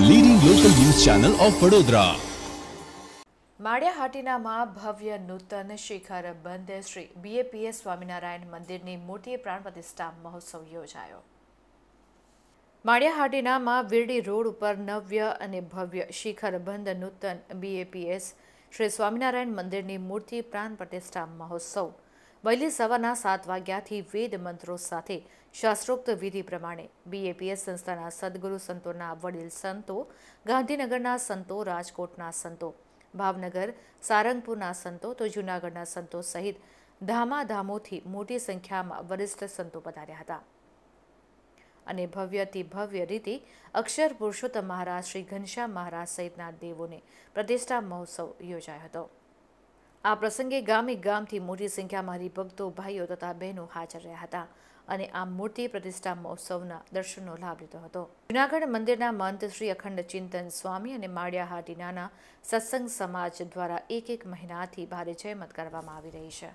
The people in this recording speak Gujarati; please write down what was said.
leading local news channel of Vadodara માળિયાહાટીનામાં ભવ્ય નૂતન શિખર બંધ શ્રી બીએપીએસ સ્વામિનારાયણ મંદિરની મોટી પ્રાણ પ્રતિષ્ઠા મહોત્સવ યોજાયો માળિયાહાટીનામાં વિરડી રોડ ઉપર નવ્ય અને ભવ્ય શિખર બંધ નૂતન બીએપીએસ શ્રી સ્વામિનારાયણ મંદિરની મૂર્તિ પ્રાણ પ્રતિષ્ઠા મહોત્સવ વહેલી સવારના સાત વાગ્યાથી વેદ મંત્રો સાથે શાસ્ત્રોક્ત વિધિ પ્રમાણે બીએપીએસ સંસ્થાના સદગુરુ સંતોના વડીલ સંતો ગાંધીનગરના સંતો રાજકોટના સંતો ભાવનગર સારંગપુરના સંતો તો જૂનાગઢના સંતો સહિત ધામાધામોથી મોટી સંખ્યામાં વરિષ્ઠ સંતો પધાર્યા હતા અને ભવ્યથી ભવ્ય રીતે અક્ષર પુરુષોત્તમ મહારાજ શ્રી ઘનશ્યામ મહારાજ સહિતના દેવોને પ્રતિષ્ઠા મહોત્સવ યોજાયો હતો આ પ્રસંગે ગામે ગામથી મોટી સંખ્યામાં હરિભક્તો ભાઈઓ તથા બહેનો હાજર રહ્યા હતા અને આ મૂર્તિ પ્રતિષ્ઠા મહોત્સવના દર્શનનો લાભ લીધો હતો જૂનાગઢ મંદિરના મંત શ્રી અખંડ ચિંતન સ્વામી અને માળિયાહાટીનાના સત્સંગ સમાજ દ્વારા એક એક મહિનાથી ભારે જહેમત કરવામાં આવી રહી છે